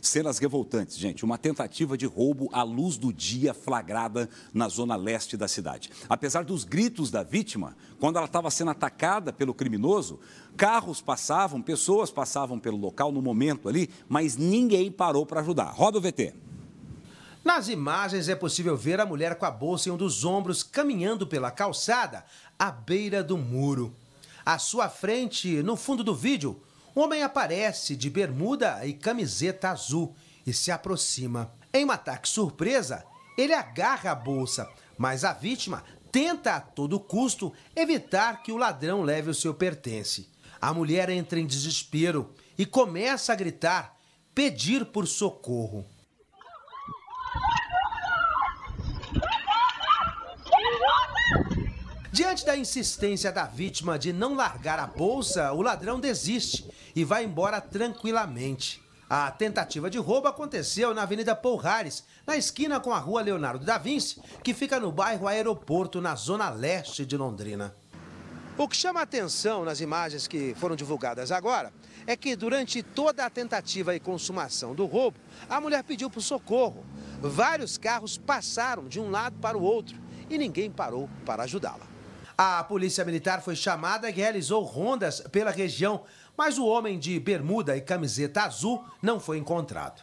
Cenas revoltantes, gente. Uma tentativa de roubo à luz do dia flagrada na zona leste da cidade. Apesar dos gritos da vítima, quando ela estava sendo atacada pelo criminoso, carros passavam, pessoas passavam pelo local no momento ali, mas ninguém parou para ajudar. Roda o VT. Nas imagens é possível ver a mulher com a bolsa em um dos ombros caminhando pela calçada à beira do muro. À sua frente, no fundo do vídeo, um homem aparece de bermuda e camiseta azul e se aproxima. Em um ataque surpresa, ele agarra a bolsa, mas a vítima tenta a todo custo evitar que o ladrão leve o seu pertence. A mulher entra em desespero e começa a gritar, pedir por socorro. Diante da insistência da vítima de não largar a bolsa, o ladrão desiste e vai embora tranquilamente. A tentativa de roubo aconteceu na Avenida Polares, na esquina com a Rua Leonardo da Vinci, que fica no bairro Aeroporto, na zona leste de Londrina. O que chama atenção nas imagens que foram divulgadas agora é que durante toda a tentativa e consumação do roubo, a mulher pediu por socorro. Vários carros passaram de um lado para o outro e ninguém parou para ajudá-la. A polícia militar foi chamada e realizou rondas pela região, mas o homem de bermuda e camiseta azul não foi encontrado.